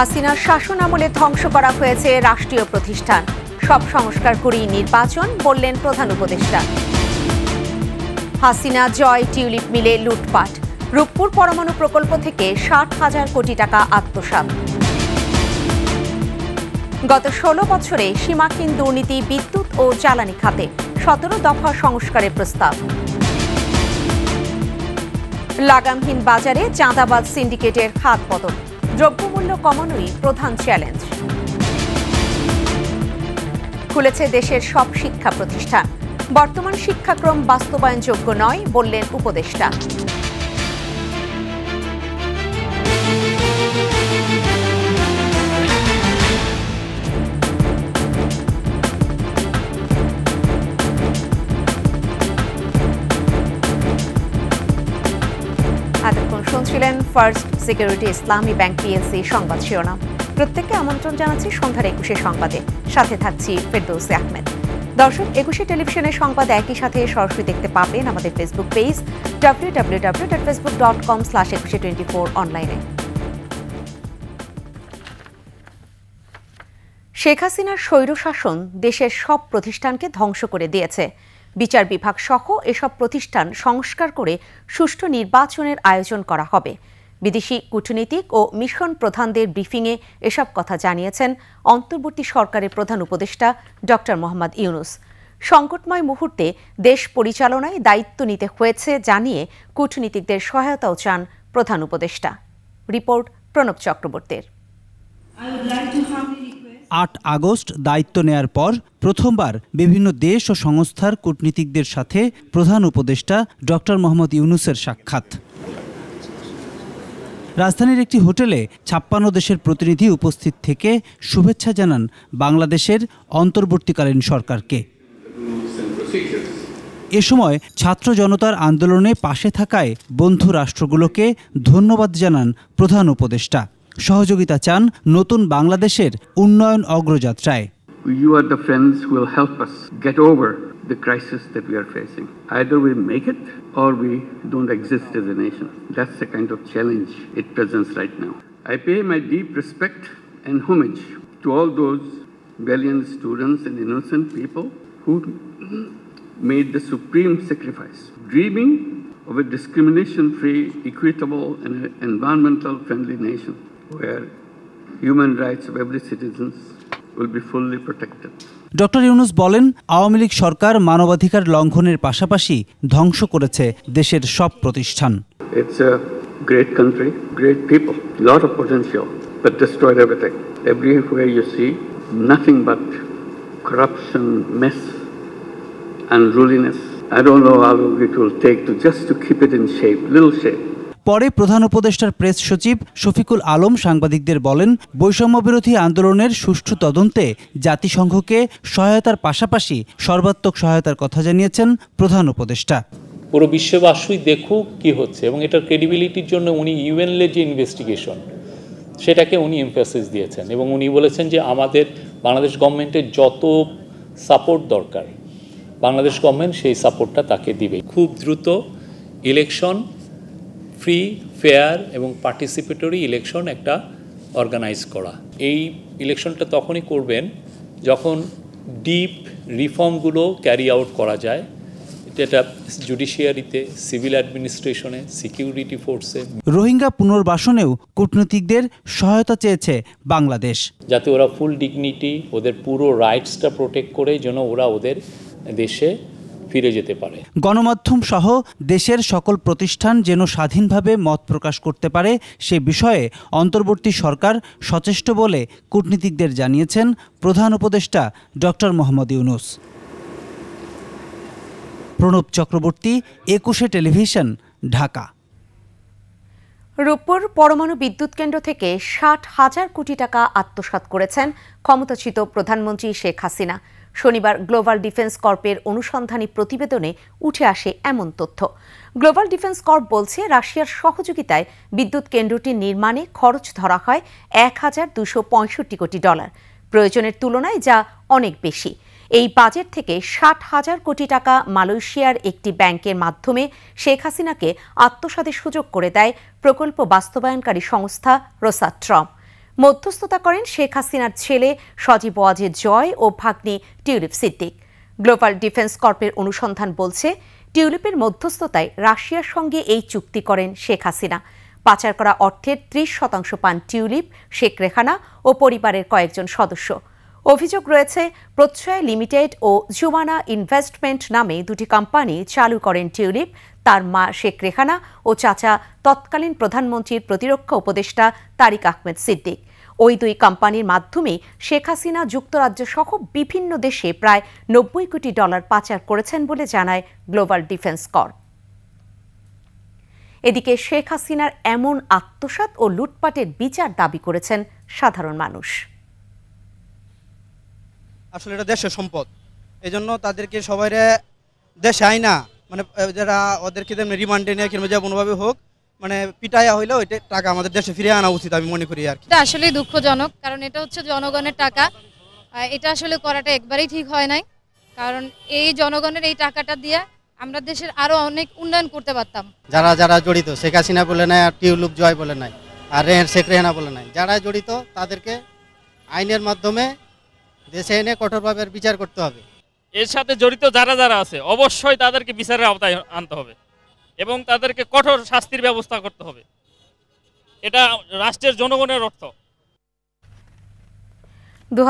হাসিনার শাসন আমলে ধ্বংস করা হয়েছে রাষ্ট্রীয় প্রতিষ্ঠান সব সংস্কার করেই নির্বাচন বললেন প্রধান উপদেষ্টা হাসিনা জয় টিউলিপ মিলে লুটপাট রূপপুর পরমাণু প্রকল্প থেকে ষাট হাজার কোটি টাকা আত্মসাত গত ষোলো বছরে সীমাহীন দুর্নীতি বিদ্যুৎ ও জ্বালানি খাতে সতেরো দফা সংস্কারের প্রস্তাব লাগামহীন বাজারে চাঁদাবাদ সিন্ডিকেটের হাত পতন দ্রব্যমূল্য কমানোই প্রধান চ্যালেঞ্জ খুলেছে দেশের সব শিক্ষা প্রতিষ্ঠান বর্তমান শিক্ষাক্রম বাস্তবায়নযোগ্য নয় বললেন উপদেষ্টা এতক্ষণ শুনছিলেন first security Islami bank PLC সংবাদ শিরোনাম প্রত্যেককে আমন্ত্রণ জানাচ্ছি সন্ধ্যার একুশে সংবাদে সাথে থাকছি ফেরদৌসি আহমেদ দর্শক একুশে টেলিভিশনের সংবাদ একই সাথে সরাসরি দেখতে পাবেন আমাদের Facebook page W W W dot Facebook dot com slash Ekushey twenty four অনলাইনে শেখ হাসিনার স্বৈরশাসন দেশের সব প্রতিষ্ঠানকে ধ্বংস করে দিয়েছে বিচার বিভাগ সহ এসব প্রতিষ্ঠান সংস্কার করে সুষ্ঠু নির্বাচনের আয়োজন করা হবে বিদেশি কূটনীতিক ও মিশন প্রধানদের ব্রিফিংয়ে এসব কথা জানিয়েছেন অন্তর্বর্তী সরকারের প্রধান উপদেষ্টা ড মোহাম্মদ ইউনুস সংকটময় মুহূর্তে দেশ পরিচালনায় দায়িত্ব নিতে হয়েছে জানিয়ে কূটনীতিকদের সহায়তাও চান প্রধান উপদেষ্টা রিপোর্ট প্রণব চক্রবর্তীর আট আগস্ট দায়িত্ব নেয়ার পর প্রথমবার বিভিন্ন দেশ ও সংস্থার কূটনীতিকদের সাথে প্রধান উপদেষ্টা ডক্টর মোহাম্মদ ইউনুসের সাক্ষাৎ রাজধানীর একটি হোটেলে ছাপ্পান্ন দেশের প্রতিনিধি উপস্থিত থেকে শুভেচ্ছা জানান বাংলাদেশের অন্তর্বর্তীকালীন সরকারকে এ সময় ছাত্র জনতার আন্দোলনে পাশে থাকায় বন্ধু রাষ্ট্রগুলোকে ধন্যবাদ জানান প্রধান উপদেষ্টা সহযোগিতা চান নতুন বাংলাদেশের উন্নয়ন অগ্রযাত্রায় You are the friends will help us get over the crisis that we are facing. Either we make it or we don't exist as a nation. That's the kind of challenge it presents right now. I pay my deep respect and homage to all those valiant students and innocent people who made the supreme sacrifice, dreaming of a discrimination free, equitable, and environmental friendly nation. where human rights of every citizen will be fully protected. Doctor Yunus বলেন আওয়ামী লীগ সরকার মানবাধিকার লঙ্ঘনের পাশাপাশি ধ্বংস করেছে দেশের সব প্রতিষ্ঠান It's a great country, great people, lot of potential, but destroyed everything. Everywhere you see nothing but corruption, mess, and ruliness I don't know how long it will take to just to keep it in shape, little shape. পরে প্রধান উপদেষ্টার press সচিব শফিকুল আলম সাংবাদিকদের বলেন বৈষম্যবিরোধী আন্দোলনের সুষ্ঠু তদন্তে জাতিসংঘকে সহায়তার পাশাপাশি সর্বাত্মক সহায়তার কথা জানিয়েছেন প্রধান উপদেষ্টা পুরো বিশ্ববাসী দেখুক কি হচ্ছে এবং এটার ক্রেডিবিলিটির জন্য উনি ইউএন যে ইনভেস্টিগেশন সেটাকে উনি এমফাসিস দিয়েছেন এবং উনি বলেছেন যে আমাদের বাংলাদেশ গভর্নমেন্টের যত সাপোর্ট দরকার বাংলাদেশ গভর্নমেন্ট সেই সাপোর্টটা তাকে দিবে খুব দ্রুত ইলেকশন ফ্রি ফেয়ার এবং পার্টিসিপেটরি ইলেকশন একটা অর্গানাইজ করা এই ইলেকশনটা তখনই করবেন যখন ডিপ রিফর্মগুলো ক্যারি আউট করা যায় এটা জুডিশিয়ারিতে সিভিল অ্যাডমিনিস্ট্রেশনে সিকিউরিটি ফোর্সে রোহিঙ্গা পুনর্বাসনেও কূটনীতিকদের সহায়তা চেয়েছে বাংলাদেশ যাতে ওরা ফুল ডিগনিটি ওদের পুরো রাইটসটা প্রোটেক্ট করে যেন ওরা ওদের দেশে ফিরে যেতে পারে গণমাধ্যম সহ দেশের সকল প্রতিষ্ঠান যেন স্বাধীনভাবে মত প্রকাশ করতে পারে সে বিষয়ে অন্তর্বর্তী সরকার সচেষ্ট বলে কূটনীতিকদের জানিয়েছেন প্রধান উপদেষ্টা ডক্টর মোহাম্মদ ইউনুস প্রণব চক্রবর্তী একুশে টেলিভিশন ঢাকা রূপপুর পরমাণু বিদ্যুৎ কেন্দ্র থেকে ষাট হাজার কোটি টাকা আত্মসাত করেছেন ক্ষমতাচ্যুত প্রধানমন্ত্রী শেখ হাসিনা শনিবার গ্লোবাল ডিফেন্স কর্পের অনুসন্ধানী প্রতিবেদনে উঠে আসে এমন তথ্য গ্লোবাল ডিফেন্স কর্প বলছে রাশিয়ার সহযোগিতায় বিদ্যুৎ কেন্দ্রটি নির্মাণে খরচ ধরা হয় এক হাজার দুশো পঁয়ষট্টি কোটি ডলার প্রয়োজনের তুলনায় যা অনেক বেশি এই বাজেট থেকে ষাট হাজার কোটি টাকা মালয়েশিয়ার একটি ব্যাংকের মাধ্যমে শেখ হাসিনাকে আত্মসাতের সুযোগ করে দেয় প্রকল্প বাস্তবায়নকারী সংস্থা রোসাট্রম মধ্যস্থতা করেন শেখ হাসিনার ছেলে সজীব ওয়াজে জয় ও ভাগ্নি টিউলিপ সিদ্দিক গ্লোবাল ডিফেন্স কর্পের অনুসন্ধান বলছে টিউলিপের মধ্যস্থতায় রাশিয়ার সঙ্গে এই চুক্তি করেন শেখ হাসিনা পাচার করা অর্থের ত্রিশ শতাংশ পান টিউলিপ শেখ রেখানা ও পরিবারের কয়েকজন সদস্য অভিযোগ রয়েছে প্রচয় লিমিটেড ও জুমানা ইনভেস্টমেন্ট নামে দুটি কোম্পানি চালু করেন টিউলিপ তার মা শেখ রেখানা ও চাচা তৎকালীন প্রধানমন্ত্রীর প্রতিরক্ষা উপদেষ্টা তারিক আহমেদ সিদ্দিক ওই দুই কোম্পানির মাধ্যমে শেখ হাসিনা যুক্তরাজ্য সহ বিভিন্ন দেশে প্রায় নব্বই কোটি ডলার পাচার করেছেন বলে জানায় গ্লোবাল ডিফেন্স কর এদিকে শেখ হাসিনার এমন আত্মসাত ও লুটপাটের বিচার দাবি করেছেন সাধারণ মানুষ আসলে এটা দেশের সম্পদ এজন্য তাদেরকে সবাই দেশে আয় না মানে যারা ওদেরকে রিমান্ডে নিয়ে কিংবা যেমনভাবে হোক মানে পিটাইয়া হইলে ওইটা টাকা আমাদের দেশে ফিরে আনা উচিত আমি মনে করি আর এটা আসলে দুঃখজনক কারণ এটা হচ্ছে জনগণের টাকা এটা আসলে করাটা একবারেই ঠিক হয় নাই কারণ এই জনগণের এই টাকাটা দিয়ে আমরা দেশের আরও অনেক উন্নয়ন করতে পারতাম যারা যারা জড়িত শেখ হাসিনা বলে নাই আর টিউলুপ জয় বলে নাই আর রেহেন শেখ রেহানা বলে নাই যারা জড়িত তাদেরকে আইনের মাধ্যমে দেশে এনে কঠোরভাবে বিচার করতে হবে এর সাথে জড়িত যারা যারা আছে অবশ্যই তাদেরকে বিচারের আওতায় আনতে হবে এবং তাদেরকে কঠোর শাস্তির ব্যবস্থা করতে হবে এটা রাষ্ট্রের জনগণের অর্থ দু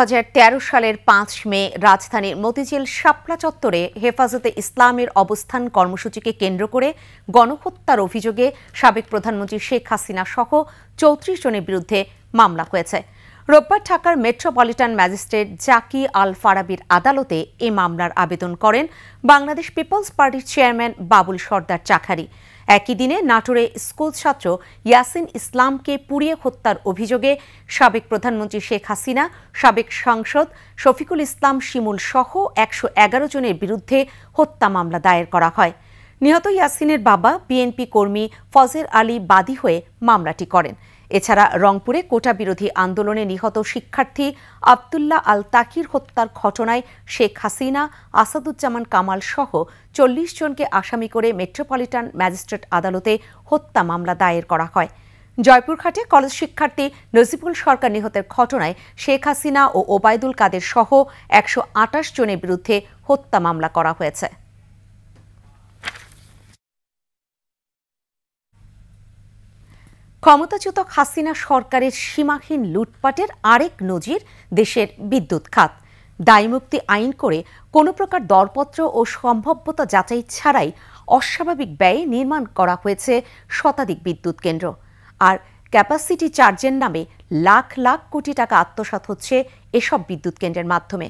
সালের পাঁচ মে রাজধানীর মতিঝিল শাপলা চত্বরে হেফাজতে ইসলামের অবস্থান কর্মসূচিকে কেন্দ্র করে গণহত্যার অভিযোগে সাবেক প্রধানমন্ত্রী শেখ হাসিনা সহ চৌত্রিশ জনের বিরুদ্ধে মামলা হয়েছে রোববার ঢাকার মেট্রোপলিটন ম্যাজিস্ট্রেট জাকি আল ফারাবির আদালতে এ মামলার আবেদন করেন বাংলাদেশ পিপলস পার্টির চেয়ারম্যান বাবুল সর্দার চাখারি একই দিনে নাটোরে স্কুল ছাত্র ইয়াসিন ইসলামকে পুড়িয়ে হত্যার অভিযোগে সাবেক প্রধানমন্ত্রী শেখ হাসিনা সাবেক সাংসদ শফিকুল ইসলাম শিমুল সহ একশো এগারো জনের বিরুদ্ধে হত্যা মামলা দায়ের করা হয় নিহত ইয়াসিনের বাবা বিএনপি কর্মী ফজের আলী বাদী হয়ে মামলাটি করেন এছাড়া রংপুরে কোটা বিরোধী আন্দোলনে নিহত শিক্ষার্থী আবদুল্লাহ আল তাকির হত্যার ঘটনায় শেখ হাসিনা আসাদুজ্জামান কামাল সহ চল্লিশ জনকে আসামি করে মেট্রোপলিটন ম্যাজিস্ট্রেট আদালতে হত্যা মামলা দায়ের করা হয় জয়পুরঘাটে কলেজ শিক্ষার্থী নজিবুল সরকার নিহতের ঘটনায় শেখ হাসিনা ও ওবায়দুল কাদের সহ একশো জনের বিরুদ্ধে হত্যা মামলা করা হয়েছে ক্ষমতাচ্যুত হাসিনা সরকারের সীমাহীন লুটপাটের আরেক নজির দেশের বিদ্যুৎ খাত দায়মুক্তি আইন করে কোনো প্রকার দরপত্র ও সম্ভাব্যতা যাচাই ছাড়াই অস্বাভাবিক ব্যয়ে নির্মাণ করা হয়েছে শতাধিক বিদ্যুৎ কেন্দ্র আর ক্যাপাসিটি চার্জের নামে লাখ লাখ কোটি টাকা আত্মসাত হচ্ছে এসব বিদ্যুৎ কেন্দ্রের মাধ্যমে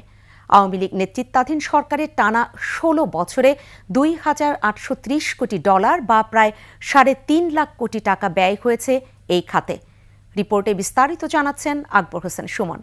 আওয়ামী লীগ নেতৃত্বাধীন সরকারের টানা ষোলো বছরে দুই হাজার আটশো ত্রিশ কোটি ডলার বা প্রায় সাড়ে তিন লাখ কোটি টাকা ব্যয় হয়েছে এই খাতে রিপোর্টে বিস্তারিত জানাচ্ছেন আকবর হোসেন সুমন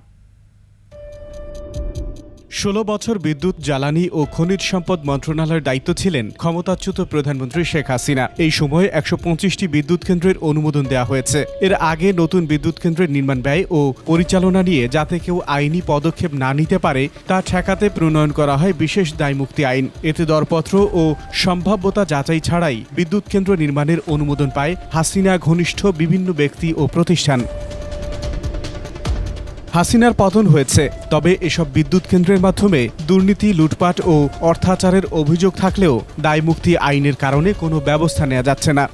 ষোলো বছর বিদ্যুৎ জ্বালানি ও খনিজ সম্পদ মন্ত্রণালয়ের দায়িত্ব ছিলেন ক্ষমতাচ্যুত প্রধানমন্ত্রী শেখ হাসিনা এই সময়ে একশো পঁচিশটি বিদ্যুৎ কেন্দ্রের অনুমোদন দেওয়া হয়েছে এর আগে নতুন বিদ্যুৎ কেন্দ্রের নির্মাণ ব্যয় ও পরিচালনা নিয়ে যাতে কেউ আইনি পদক্ষেপ না নিতে পারে তা ঠেকাতে প্রণয়ন করা হয় বিশেষ দায়মুক্তি আইন এতে দরপত্র ও সম্ভাব্যতা যাচাই ছাড়াই বিদ্যুৎ কেন্দ্র নির্মাণের অনুমোদন পায় হাসিনা ঘনিষ্ঠ বিভিন্ন ব্যক্তি ও প্রতিষ্ঠান হাসিনার পতন হয়েছে তবে এসব বিদ্যুৎ কেন্দ্রের মাধ্যমে দুর্নীতি লুটপাট ও অর্থাচারের অভিযোগ থাকলেও দায়মুক্তি আইনের কারণে কোনো ব্যবস্থা নেওয়া যাচ্ছে না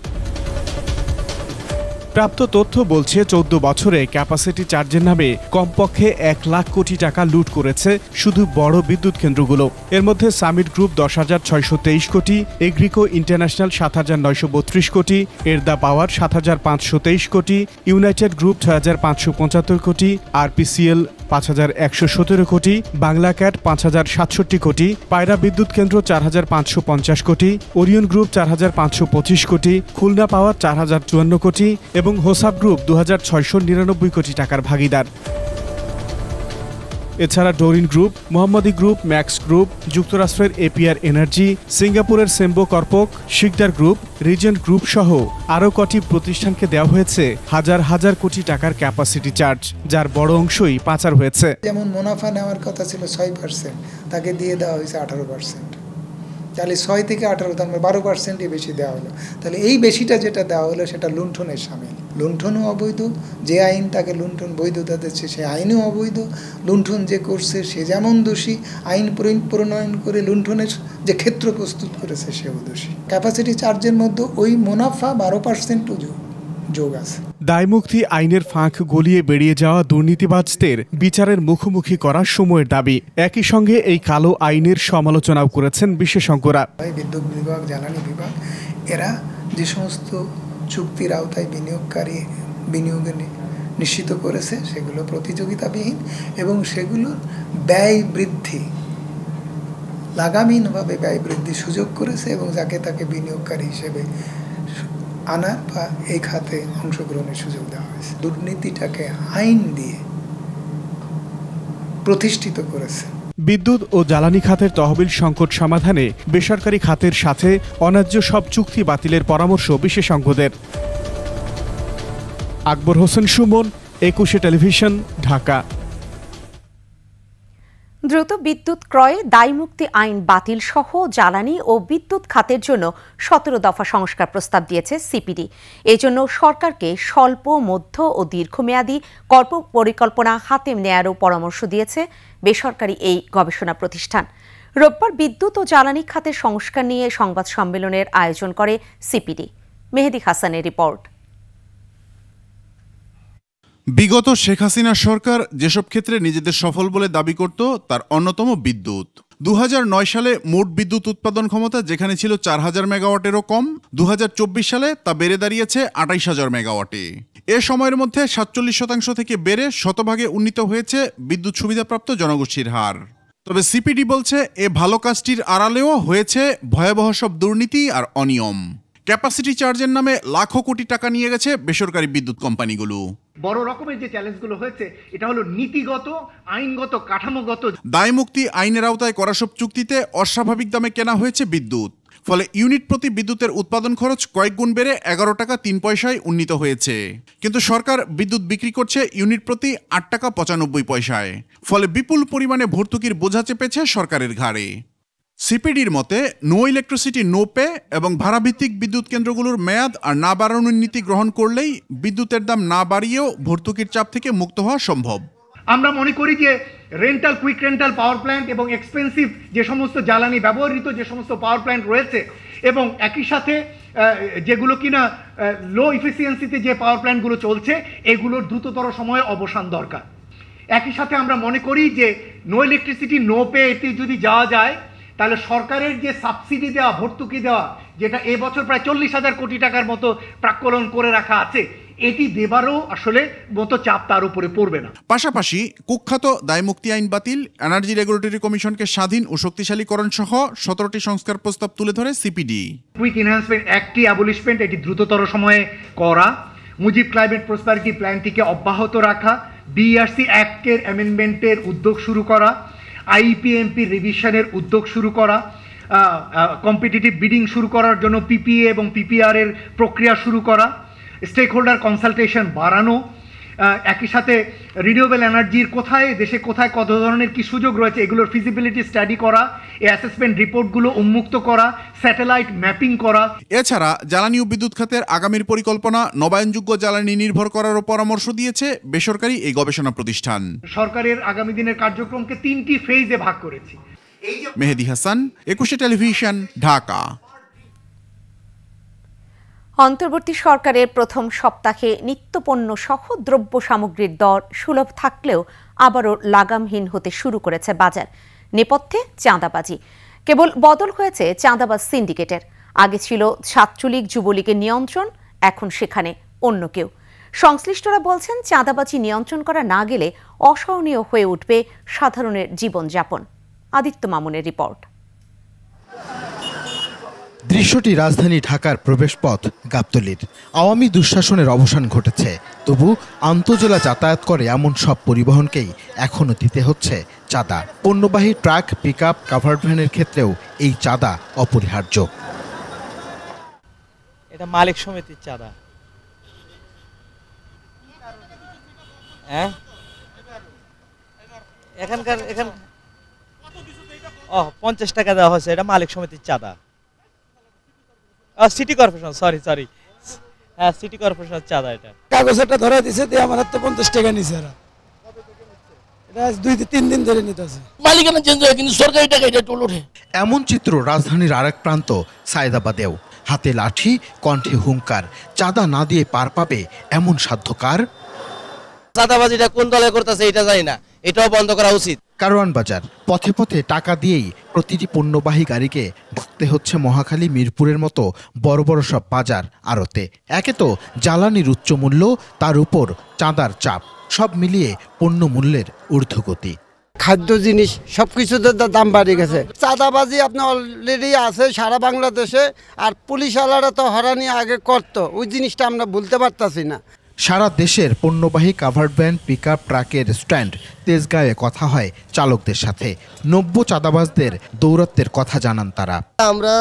প্রাপ্ত তথ্য বলছে চোদ্দ বছরে ক্যাপাসিটি চার্জের নামে কমপক্ষে এক লাখ কোটি টাকা লুট করেছে শুধু বড় বিদ্যুৎ কেন্দ্রগুলো এর মধ্যে সামিট গ্রুপ দশ হাজার ছয়শো তেইশ কোটি এগ্রিকো ইন্টারন্যাশনাল সাত হাজার নয়শো বত্রিশ কোটি এরদা পাওয়ার সাত হাজার পাঁচশো তেইশ কোটি ইউনাইটেড গ্রুপ ছয় হাজার পাঁচশো পঁচাত্তর কোটি আরপিসিএল পাঁচ হাজার একশো সতেরো কোটি বাংলা ক্যাট পাঁচ হাজার সাতষট্টি কোটি পায়রা বিদ্যুৎ কেন্দ্র চার হাজার পাঁচশো পঞ্চাশ কোটি ওরিয়ন গ্রুপ চার হাজার পাঁচশো পঁচিশ কোটি খুলনা পাওয়ার চার হাজার চুয়ান্ন কোটি এবং হোসাব গ্রুপ দু হাজার ছয়শো নিরানব্বই কোটি টাকার ভাগিদার এছাড়া Doreen group Mohammadi group max group যুক্তরাষ্ট্রের এপিআর এনার্জি সিঙ্গাপুরের Sembcorp Sikder group regent group সহ আরও কটি প্রতিষ্ঠানকে দেওয়া হয়েছে হাজার হাজার কোটি টাকার ক্যাপাসিটি চার্জ যার বড় অংশই পাচার হয়েছে যেমন মুনাফা নেওয়ার কথা ছিল ছয় পার্সেন্ট তাকে দিয়ে দেওয়া হয়েছে আঠারো পার্সেন্ট তাহলে ছয় থেকে আঠারো তার মানে বারো পার্সেন্টই বেশি দেওয়া হলো তাহলে এই বেশিটা যেটা দেওয়া হলো সেটা লুণ্ঠনের সামিল লুণ্ঠনও অবৈধ যে আইন তাকে লুণ্ঠন বৈধতা দিচ্ছে সে আইনও অবৈধ লুণ্ঠন যে করছে সে যেমন দোষী আইন প্রণয়ন করে লুণ্ঠনের যে ক্ষেত্র প্রস্তুত করেছে সেও দোষী ক্যাপাসিটি চার্জের মধ্যে ওই মুনাফা বারো পার্সেন্টও যোগ যোগ আছে দায়মুক্তি আইনের ফাঁক গলিয়ে বেরিয়ে যাওয়া দুর্নীতিবাজদের বিচারের মুখোমুখি করার সময়ের দাবি একই সঙ্গে এই কালো আইনের সমালোচনাও করেছেন বিশেষজ্ঞরা বিদ্যুৎ বিভাগ জ্বালানি বিভাগ এরা যে সমস্ত চুক্তির আওতায় বিনিয়োগকারী বিনিয়োগ নিশ্চিত করেছে সেগুলো প্রতিযোগিতাবিহীন এবং সেগুলোর ব্যয় বৃদ্ধি লাগামহীনভাবে ব্যয় বৃদ্ধির সুযোগ করেছে এবং যাকে তাকে বিনিয়োগকারী হিসেবে আনা বা এই খাতে অংশগ্রহণের সুযোগ দেওয়া হয়েছে দুর্নীতিটাকে আইন দিয়ে প্রতিষ্ঠিত করেছে বিদ্যুৎ ও জ্বালানি খাতের তহবিল সংকট সমাধানে বেসরকারি খাতের সাথে অন্যায্য সব চুক্তি বাতিলের পরামর্শ বিশেষজ্ঞদের আকবর হোসেন সুমন একুশে টেলিভিশন ঢাকা দ্রুত বিদ্যুৎ ক্রয়ে দায়মুক্তি আইন বাতিল সহ জ্বালানি ও বিদ্যুৎ খাতের জন্য সতেরো দফা সংস্কার প্রস্তাব দিয়েছে সিপিডি এজন্য সরকারকে স্বল্প মধ্য ও দীর্ঘমেয়াদী কর্ম পরিকল্পনা হাতে নেয়ারও পরামর্শ দিয়েছে বেসরকারি এই গবেষণা প্রতিষ্ঠান রোববার বিদ্যুৎ ও জ্বালানি খাতের সংস্কার নিয়ে সংবাদ সম্মেলনের আয়োজন করে সিপিডি মেহেদি হাসানের রিপোর্ট বিগত শেখ হাসিনা সরকার যেসব ক্ষেত্রে নিজেদের সফল বলে দাবি করত তার অন্যতম বিদ্যুৎ দু সালে মোট বিদ্যুৎ উৎপাদন ক্ষমতা যেখানে ছিল চার হাজার মেগাওয়াটেরও কম দু সালে তা বেড়ে দাঁড়িয়েছে আটাইশ হাজার মেগাওয়াটে এ সময়ের মধ্যে সাতচল্লিশ শতাংশ থেকে বেড়ে শতভাগে উন্নীত হয়েছে বিদ্যুৎ সুবিধাপ্রাপ্ত জনগোষ্ঠীর হার তবে সিপিডি বলছে এ ভালো কাজটির আড়ালেও হয়েছে ভয়াবহ সব দুর্নীতি আর অনিয়ম ক্যাপাসিটি চার্জের নামে লাখো কোটি টাকা নিয়ে গেছে বেসরকারি বিদ্যুৎ কোম্পানিগুলো বড় রকমের যে চ্যালেঞ্জগুলো হয়েছে এটা হলো নীতিগত আইনগত কাঠামোগত দায়মুক্তি আইনের আওতায় করা সব চুক্তিতে অস্বাভাবিক দামে কেনা হয়েছে বিদ্যুৎ ফলে ইউনিট প্রতি বিদ্যুতের উৎপাদন খরচ কয়েক গুণ বেড়ে এগারো টাকা তিন পয়সায় উন্নীত হয়েছে কিন্তু সরকার বিদ্যুৎ বিক্রি করছে ইউনিট প্রতি আট টাকা পঁচানব্বই পয়সায় ফলে বিপুল পরিমাণে ভর্তুকির বোঝা চেপেছে সরকারের ঘাড়ে সিপিডির মতে নো ইলেকট্রিসিটি নো পে এবং ভাড়াভিত্তিক বিদ্যুৎ কেন্দ্রগুলোর মেয়াদ আর না বাড়ানোর নীতি গ্রহণ করলেই বিদ্যুতের দাম না বাড়িয়েও ভর্তুকির চাপ থেকে মুক্ত হওয়া সম্ভব আমরা মনে করি যে rental quick rental power plant এবং এক্সপেন্সিভ যে সমস্ত জ্বালানি ব্যবহৃত যে সমস্ত পাওয়ার প্ল্যান্ট রয়েছে এবং একই সাথে যেগুলো কিনা লো ইফিসিয়েন্সিতে যে পাওয়ার প্ল্যান্টগুলো চলছে এগুলোর দ্রুততর সময়ে অবসান দরকার একই সাথে আমরা মনে করি যে নো ইলেকট্রিসিটি নো পে এতে যদি যাওয়া যায় তাহলে সরকারের যে সাবসিডি দেওয়া ভর্তুকি দেওয়া যেটা এবছর প্রায় চল্লিশ হাজার কোটি টাকার মতো প্রাকলন করে রাখা আছে এটি দেবারও আসলে মতো চাপ তার উপরে পড়বে না পাশাপাশি কুখ্যাত দায়মুক্তি আইন বাতিল এনার্জি রেগুলেটরি কমিশনকে স্বাধীন ও শক্তিশালীকরণ সহ সতেরোটি সংস্কার প্রস্তাব তুলে ধরে সিপিডি কুইক এনহ্যান্সমেন্ট অ্যাক্টটি অ্যাবলিশমেন্ট এটি দ্রুততর সময়ে করা মুজিব ক্লাইমেট প্রসপারিটি প্ল্যানটিকে অব্যাহত রাখা বিআরসি অ্যাক্টের অ্যামেন্ডমেন্টের উদ্যোগ শুরু করা আইপিএমপি রিভিশনের উদ্যোগ শুরু করা কম্পিটিটিভ বিডিং শুরু করার জন্য পিপিএ এবং পিপিআর এর প্রক্রিয়া শুরু করা স্টেক হোল্ডার কনসালটেশন বাড়ানো একই সাথে রিনিউয়েবল এনার্জির কোথায় দেশে কোথায় কত ধরনের কী সুযোগ রয়েছে এগুলোর ফিজিবিলিটি স্টাডি করা এই অ্যাসেসমেন্ট রিপোর্টগুলো উন্মুক্ত করা স্যাটেলাইট ম্যাপিং করা এছাড়া জ্বালানি ও বিদ্যুৎ খাতের আগামীর পরিকল্পনা নবায়নযোগ্য জ্বালানি নির্ভর করারও পরামর্শ দিয়েছে বেসরকারি এই গবেষণা প্রতিষ্ঠান সরকারের আগামী দিনের কার্যক্রমকে তিনটি ফেজে ভাগ করেছি মেহেদি হাসান একুশে টেলিভিশন ঢাকা অন্তর্বর্তী সরকারের প্রথম সপ্তাহে নিত্যপণ্য সহ দ্রব্য সামগ্রীর দর সুলভ থাকলেও আবারও লাগামহীন হতে শুরু করেছে বাজার নেপথ্যে চাঁদাবাজি কেবল বদল হয়েছে চাঁদাবাজ সিন্ডিকেটের আগে ছিল ছাত্রলীগ যুবলীগের নিয়ন্ত্রণ এখন সেখানে অন্য কেউ সংশ্লিষ্টরা বলছেন চাঁদাবাজি নিয়ন্ত্রণ করা না গেলে অসহনীয় হয়ে উঠবে সাধারণের জীবনযাপন আদিত্য মামুনের রিপোর্ট দৃশ্যটি রাজধানী ঢাকার প্রবেশপথ গাবতলির আওয়ামী দুঃশাসনের অবসান ঘটেছে তবু আন্তজেলা যাতায়াত করে এমন সব পরিবহনকেই এখনও দিতে হচ্ছে চাঁদা পণ্যবাহী ট্রাক পিক আপ ভ্যানের ক্ষেত্রেও এই চাঁদা অপরিহার্য এটা মালিক সমিতির চাঁদা হ্যাঁ? এখানকার এখান ও পঞ্চাশ টাকা দেওয়া হয়েছে এটা মালিক সমিতির চাঁদা সিটি কর্পোরেশন সরি সরি হ্যাঁ সিটি কর্পোরেশন চাঁদা এটা কাগজটা ধরা দিছে দিয়ে আমার হাতে পঞ্চাশ টাকা নিছে এরা এমন চিত্র রাজধানীর আরেক প্রান্ত সায়দাবাদেও হাতে লাঠি কণ্ঠে হুঙ্কার চাঁদা না দিয়ে পার পাবে এমন সাধ্যকার চাঁদাবাজিটা কোন দলে করতেছে এটা জানি না এটাও বন্ধ করা উচিত কারওয়ান বাজার পথে পথে টাকা দিয়েই প্রতিটি পণ্যবাহী গাড়িকে ঢুকতে হচ্ছে মহাখালী মিরপুরের মতো বড় বড় সব বাজার আড়তে একে তো জ্বালানির উচ্চ মূল্য তার উপর চাঁদার চাপ সব মিলিয়ে পণ্য মূল্যের ঊর্ধ্বগতি খাদ্য জিনিস সব কিছুতে দাম বাড়ি গেছে চাঁদাবাজি আপনার অলরেডি আছে সারা বাংলাদেশে আর পুলিশ আলারা তো হরানি আগে করতো ওই জিনিসটা আমরা ভুলতে পারতাছি না সারা দেশের পণ্যবাহী কাভার্ড ভ্যান পিক ট্রাকের স্ট্যান্ড তেজগাঁয়ে কথা হয় চালকদের সাথে নব্য চাঁদাবাজদের দৌরত্বের কথা জানান তারা আমরা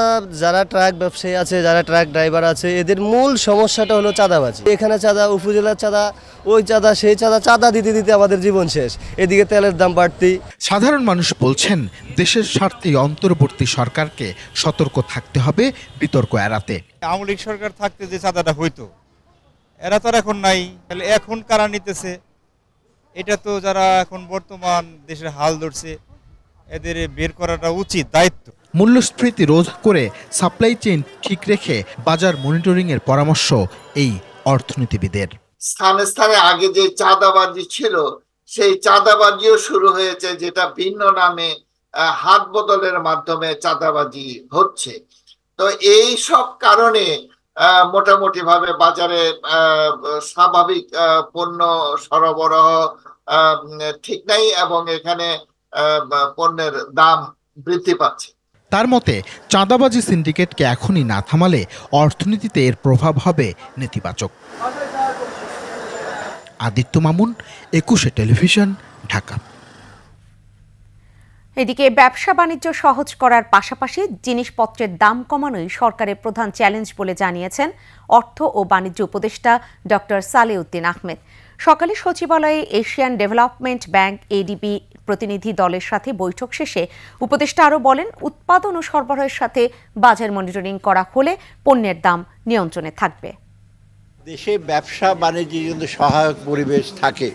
যারা ট্রাক ব্যবসায়ী আছে যারা ট্রাক ড্রাইভার আছে এদের মূল সমস্যাটা হলো চাঁদাবাজ এখানে চাঁদা উপজেলার চাঁদা ওই চাঁদা সেই চাঁদা চাঁদা দিতে দিতে আমাদের জীবন শেষ এদিকে তেলের দাম বাড়তি সাধারণ মানুষ বলছেন দেশের স্বার্থে অন্তর্বর্তী সরকারকে সতর্ক থাকতে হবে বিতর্ক এড়াতে আওয়ামী লীগ সরকার থাকতে যে চাঁদাটা হইতো এরা তো এখন নাই তাহলে এখন কারা নিতেছে এটা তো যারা এখন বর্তমান দেশের হাল ধরছে এদের বের করাটা উচিত দায়িত্ব মূল্যস্ফীতি রোধ করে সাপ্লাই চেইন ঠিক রেখে বাজার মনিটরিংয়ের পরামর্শ এই অর্থনীতিবিদের স্থানে স্থানে আগে যে চাঁদাবাজি ছিল সেই চাঁদাবাজিও শুরু হয়েছে যেটা ভিন্ন নামে হাত বদলের মাধ্যমে চাঁদাবাজি হচ্ছে তো এই সব কারণে মোটামুটি ভাবে বাজারে স্বাভাবিক পণ্য সরবরাহ ঠিক নাই এবং এখানে পণ্যের দাম বৃদ্ধি পাচ্ছে তার মতে চাঁদাবাজি সিন্ডিকেটকে এখনই না থামালে অর্থনীতিতে এর প্রভাব হবে নেতিবাচক আদিত্য মামুন একুশে টেলিভিশন ঢাকা এদিকে ব্যবসা বাণিজ্য সহজ করার পাশাপাশি জিনিসপত্রের দাম কমানোই সরকারের প্রধান চ্যালেঞ্জ বলে জানিয়েছেন অর্থ ও বাণিজ্য উপদেষ্টা ডক্টর সালেউদ্দিন আহমেদ সকালে সচিবালয়ে এশিয়ান ডেভেলপমেন্ট ব্যাংক এডিবি প্রতিনিধি দলের সাথে বৈঠক শেষে উপদেষ্টা আরও বলেন উৎপাদন ও সরবরাহের সাথে বাজার মনিটরিং করা হলে পণ্যের দাম নিয়ন্ত্রণে থাকবে দেশে ব্যবসা বাণিজ্যের জন্য সহায়ক পরিবেশ থাকে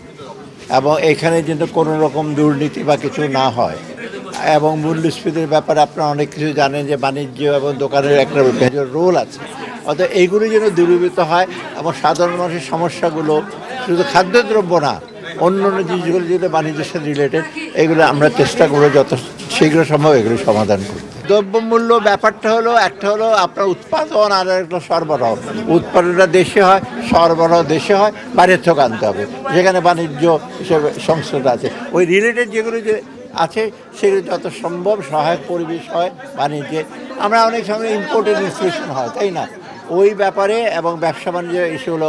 এবং এখানে যেন কোনো রকম দুর্নীতি বা কিছু না হয় এবং মূল্যস্ফীতির ব্যাপারে আপনারা অনেক কিছু জানেন যে বাণিজ্য এবং দোকানের একটা মেজর রোল আছে অর্থাৎ এইগুলি যেন দূরীভূত হয় এবং সাধারণ মানুষের সমস্যাগুলো শুধু খাদ্যদ্রব্য না অন্য অন্য জিনিসগুলো যেগুলো বাণিজ্যের সাথে রিলেটেড এগুলো আমরা চেষ্টা করবো যত শীঘ্র সম্ভব এগুলো সমাধান করি দ্রব্যমূল্য ব্যাপারটা হলো একটা হলো আপনার উৎপাদন আর একটা সরবরাহ উৎপাদনটা দেশে হয় সরবরাহ দেশে হয় বাড়ির থেকে আনতে হবে যেখানে বাণিজ্য হিসেবে সংস্কৃত আছে ওই রিলেটেড যেগুলো যে আছে সেগুলো যত সম্ভব সহায়ক পরিবেশ হয় বাণিজ্যে আমরা অনেক সময় ইম্পোর্টেড ইনস্টিটিউশন হয় তাই না ওই ব্যাপারে এবং ব্যবসা বাণিজ্য ইস্যুগুলো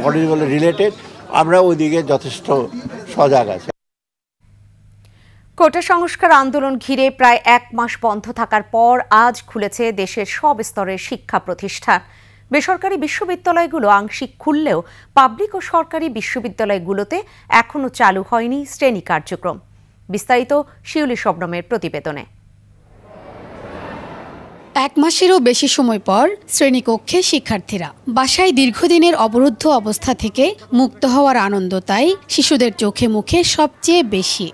বডিগুলো রিলেটেড আমরা ওইদিকে যথেষ্ট সজাগ আছি কোটা সংস্কার আন্দোলন ঘিরে প্রায় এক মাস বন্ধ থাকার পর আজ খুলেছে দেশের সব স্তরের শিক্ষা প্রতিষ্ঠান বেসরকারি বিশ্ববিদ্যালয়গুলো আংশিক খুললেও পাবলিক ও সরকারি বিশ্ববিদ্যালয়গুলোতে এখনও চালু হয়নি শ্রেণী কার্যক্রম বিস্তারিত শিউলি শবনমের প্রতিবেদনে এক মাসেরও বেশি সময় পর শ্রেণীকক্ষে শিক্ষার্থীরা বাসায় দীর্ঘদিনের অবরুদ্ধ অবস্থা থেকে মুক্ত হওয়ার আনন্দ তাই শিশুদের চোখে মুখে সবচেয়ে বেশি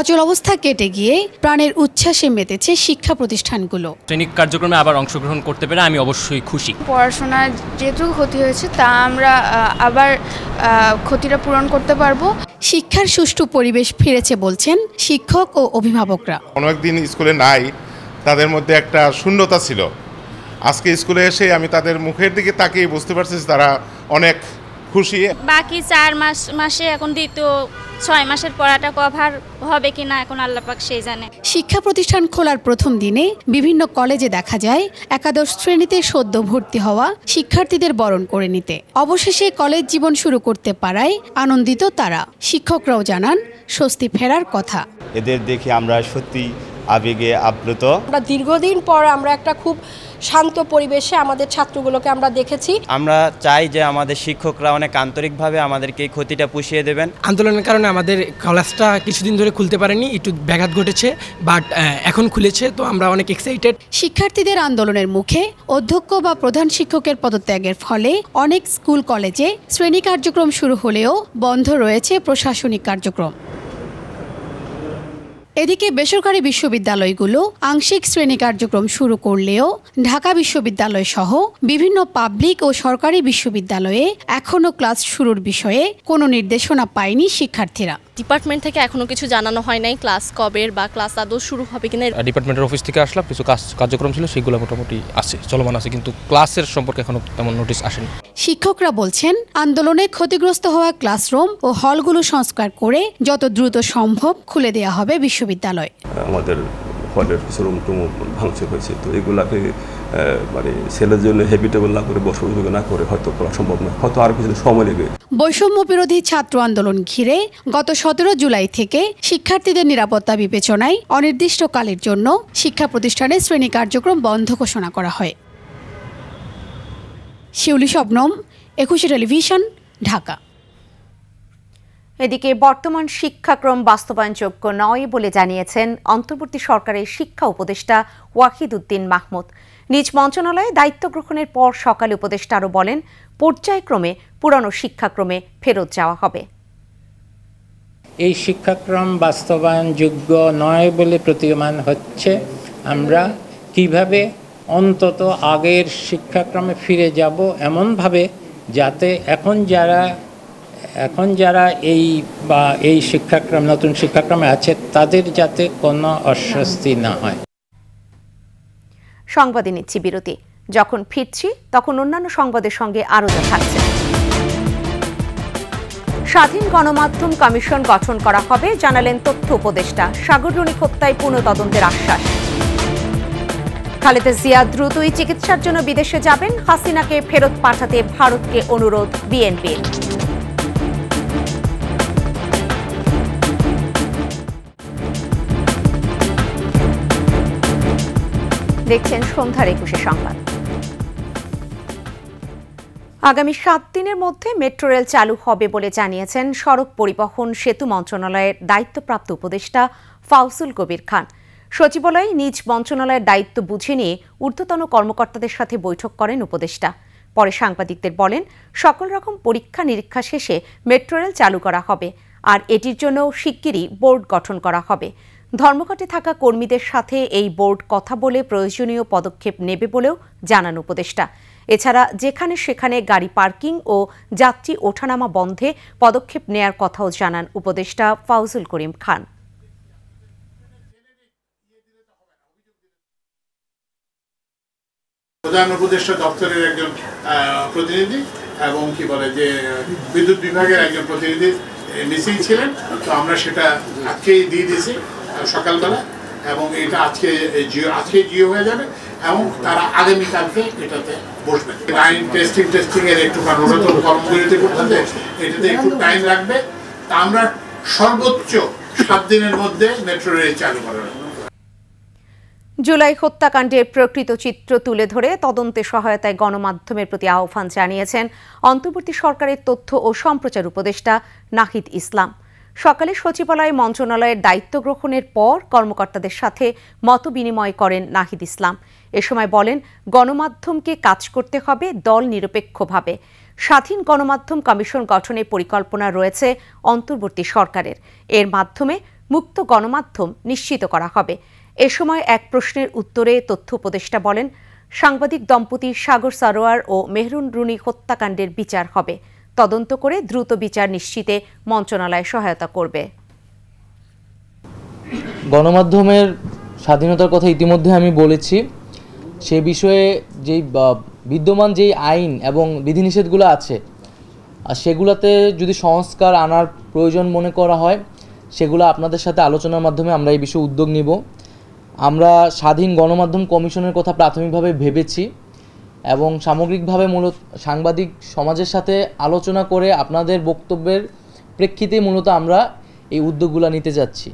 অচল অবস্থা কেটে গিয়ে প্রাণের উচ্ছ্বাসে মেতেছে শিক্ষা প্রতিষ্ঠানগুলো শ্রেণিক কার্যক্রমে আবার অংশগ্রহণ করতে পেরে আমি অবশ্যই খুশি পড়াশোনার যেহেতু ক্ষতি হয়েছে তা আমরা আবার ক্ষতিটা পূরণ করতে পারবো শিক্ষার সুষ্ঠু পরিবেশ ফিরেছে বলছেন শিক্ষক ও অভিভাবকরা অনেকদিন স্কুলে নাই তাদের মধ্যে একটা শূন্যতা ছিল আজকে স্কুলে এসে আমি তাদের মুখের দিকে তাকিয়ে বুঝতে পারছি তারা অনেক খুশি বাকি চার মাস মাসে এখন দ্বিতীয় ছয় মাসের পড়াটা কভার হবে কিনা এখন আল্লাপাক সেই জানে শিক্ষা প্রতিষ্ঠান খোলার প্রথম দিনে বিভিন্ন কলেজে দেখা যায় একাদশ শ্রেণীতে সদ্য ভর্তি হওয়া শিক্ষার্থীদের বরণ করে নিতে অবশেষে কলেজ জীবন শুরু করতে পারায় আনন্দিত তারা শিক্ষকরাও জানান স্বস্তি ফেরার কথা এদের দেখে আমরা সত্যি আবেগে আপ্লুত আমরা দীর্ঘদিন পর আমরা একটা খুব শান্ত পরিবেশে আমাদের ছাত্রগুলোকে আমরা দেখেছি আমরা চাই যে আমাদের শিক্ষকরা অনেক আন্তরিকভাবে আমাদেরকে এই ক্ষতিটা পুষিয়ে দেবেন আন্দোলনের কারণে আমাদের ক্লাসটা কিছুদিন ধরে খুলতে পারেনি একটু ব্যাঘাত ঘটেছে বাট এখন খুলেছে তো আমরা অনেক এক্সাইটেড শিক্ষার্থীদের আন্দোলনের মুখে অধ্যক্ষ বা প্রধান শিক্ষকের পদত্যাগের ফলে অনেক স্কুল কলেজে শ্রেণী কার্যক্রম শুরু হলেও বন্ধ রয়েছে প্রশাসনিক কার্যক্রম এদিকে বেসরকারি বিশ্ববিদ্যালয়গুলো আংশিক শ্রেণী কার্যক্রম শুরু করলেও ঢাকা বিশ্ববিদ্যালয় সহ বিভিন্ন পাবলিক ও সরকারি বিশ্ববিদ্যালয়ে এখনও ক্লাস শুরুর বিষয়ে কোনো নির্দেশনা পায়নি শিক্ষার্থীরা ডিপার্টমেন্ট থেকে এখনো কিছু জানানো হয় নাই ক্লাস কবের বা ক্লাস আদৌ শুরু হবে কিনা ডিপার্টমেন্টের অফিস থেকে আসলাম কিছু কাজ কার্যক্রম ছিল সেগুলো মোটামুটি আছে চলমান আছে কিন্তু ক্লাসের সম্পর্কে এখনো তেমন নোটিশ আসেনি শিক্ষকরা বলছেন আন্দোলনে ক্ষতিগ্রস্ত হওয়া ক্লাসরুম ও হলগুলো সংস্কার করে যত দ্রুত সম্ভব খুলে দেওয়া হবে বিশ্ববিদ্যালয় আমাদের ফলের শ্রম টুম ভাঙচুর হয়েছে তো এগুলাকে মানে ছেলের জন্য হ্যাবিটেবল না করে বসবাসযোগ্য না করে হয়তো করা সম্ভব নয় হয়তো আরও কিছু সময় লেগে বৈষম্য বিরোধী ছাত্র আন্দোলন ঘিরে গত সতেরো জুলাই থেকে শিক্ষার্থীদের নিরাপত্তা বিবেচনায় অনির্দিষ্টকালের জন্য শিক্ষা প্রতিষ্ঠানে শ্রেণী কার্যক্রম বন্ধ ঘোষণা করা হয় শিউলি শবনম একুশে টেলিভিশন ঢাকা এদিকে বর্তমান শিক্ষাক্রম বাস্তবায়নযোগ্য নয় বলে জানিয়েছেন অন্তর্বর্তী সরকারের শিক্ষা উপদেষ্টা ওয়াহিদ উদ্দিন মাহমুদ নিজ মন্ত্রণালয়ে দায়িত্ব গ্রহণের পর সকালে উপদেষ্টা আরও বলেন পর্যায়ক্রমে পুরানো শিক্ষাক্রমে ফেরত যাওয়া হবে এই শিক্ষাক্রম বাস্তবায়নযোগ্য নয় বলে প্রতীয়মান হচ্ছে আমরা কিভাবে অন্তত আগের শিক্ষাক্রমে ফিরে যাব এমনভাবে যাতে এখন যারা এখন যারা এই বা এই শিক্ষাক্রম নতুন শিক্ষাক্রমে আছে তাদের যাতে কোনো অস্বস্তি না হয় সংবাদে নিচ্ছি বিরতি যখন ফিরছি তখন অন্যান্য সংবাদের সঙ্গে আরও যা থাকছে স্বাধীন গণমাধ্যম কমিশন গঠন করা হবে জানালেন তথ্য উপদেষ্টা সাগররণী হত্যায় তদন্তের আশ্বাস খালেদা জিয়া দ্রুতই চিকিৎসার জন্য বিদেশে যাবেন হাসিনাকে ফেরত পাঠাতে ভারতকে অনুরোধ বিএনপির দেখছেন সন্ধ্যার একুশে সংবাদ আগামী সাত দিনের মধ্যে মেট্রো রেল চালু হবে বলে জানিয়েছেন সড়ক পরিবহন সেতু মন্ত্রণালয়ের দায়িত্বপ্রাপ্ত উপদেষ্টা ফাউসুল কবির খান সচিবালয়ে নিজ মন্ত্রণালয়ের দায়িত্ব বুঝে নিয়ে ঊর্ধ্বতন কর্মকর্তাদের সাথে বৈঠক করেন উপদেষ্টা পরে সাংবাদিকদের বলেন সকল রকম পরীক্ষা নিরীক্ষা শেষে মেট্রো রেল চালু করা হবে আর এটির জন্য শিগগিরই বোর্ড গঠন করা হবে ধর্মঘটে থাকা কর্মীদের সাথে এই বোর্ড কথা বলে প্রয়োজনীয় পদক্ষেপ নেবে বলেও জানান উপদেষ্টা এছাড়া যেখানে সেখানে গাড়ি পার্কিং ও যাত্রী ওঠানামা বন্ধে পদক্ষেপ নেয়ার কথাও জানান উপদেষ্টা ফাউজুল করিম খান প্রধান উপদেষ্টা দপ্তরের একজন প্রতিনিধি এবং কি বলে যে বিদ্যুৎ বিভাগের একজন প্রতিনিধি মিসিং ছিলেন তো আমরা সেটা আজকেই দিয়ে দিয়েছি সকালবেলা এবং এটা আজকে জিও আজকে জিও হয়ে যাবে এবং তারা আগামীকালকে এটাতে বসবে লাইন টেস্টিং টেস্টিং এর একটু কারণ কর্মগুলিতে করতে এটাতে একটু টাইম লাগবে তা আমরা সর্বোচ্চ সাত দিনের মধ্যে মেট্রো রেল চালু করার জুলাই হত্যাকাণ্ডের প্রকৃত চিত্র তুলে ধরে তদন্তে সহায়তায় গণমাধ্যমের প্রতি আহ্বান জানিয়েছেন অন্তর্বর্তী সরকারের তথ্য ও সম্প্রচার উপদেষ্টা নাহিদ ইসলাম সকালে সচিবালয়ে মন্ত্রণালয়ের দায়িত্ব গ্রহণের পর কর্মকর্তাদের সাথে মত বিনিময় করেন নাহিদ ইসলাম এ সময় বলেন গণমাধ্যমকে কাজ করতে হবে দল নিরপেক্ষভাবে স্বাধীন গণমাধ্যম কমিশন গঠনের পরিকল্পনা রয়েছে অন্তর্বর্তী সরকারের এর মাধ্যমে মুক্ত গণমাধ্যম নিশ্চিত করা হবে এ সময় এক প্রশ্নের উত্তরে তথ্য উপদেষ্টা বলেন সাংবাদিক দম্পতি সাগর সারোয়ার ও মেহরুন রুনি হত্যাকাণ্ডের বিচার হবে তদন্ত করে দ্রুত বিচার নিশ্চিতে মন্ত্রণালয় সহায়তা করবে গণমাধ্যমের স্বাধীনতার কথা ইতিমধ্যে আমি বলেছি সে বিষয়ে যেই বিদ্যমান যেই আইন এবং বিধিনিষেধগুলো আছে আর সেগুলোতে যদি সংস্কার আনার প্রয়োজন মনে করা হয় সেগুলো আপনাদের সাথে আলোচনার মাধ্যমে আমরা এই বিষয়ে উদ্যোগ নিব আমরা স্বাধীন গণমাধ্যম কমিশনের কথা প্রাথমিকভাবে ভেবেছি এবং সামগ্রিকভাবে মূলত সাংবাদিক সমাজের সাথে আলোচনা করে আপনাদের বক্তব্যের প্রেক্ষিতে মূলত আমরা এই উদ্যোগগুলো নিতে যাচ্ছি